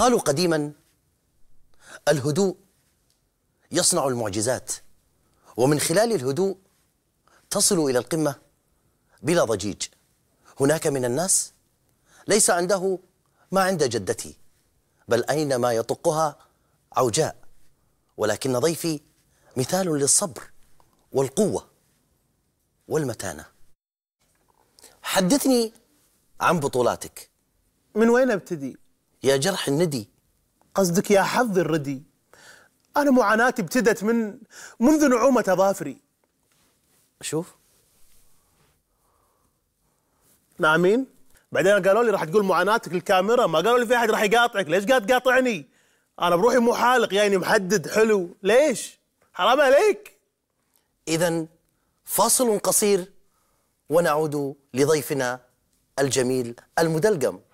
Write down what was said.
قالوا قديما الهدوء يصنع المعجزات ومن خلال الهدوء تصل إلى القمة بلا ضجيج هناك من الناس ليس عنده ما عند جدتي بل أينما يطقها عوجاء ولكن ضيفي مثال للصبر والقوة والمتانة حدثني عن بطولاتك من وين ابتدي؟ يا جرح الندي قصدك يا حظ الردي أنا معاناتي ابتدت من منذ نعومة أظافري شوف نعمين بعدين قالوا لي راح تقول معاناتك الكاميرا ما قالوا لي في أحد راح يقاطعك ليش قاعد تقاطعني أنا بروحي مو حالق يعني محدد حلو ليش حرام عليك إذا فاصل قصير ونعود لضيفنا الجميل المدلقم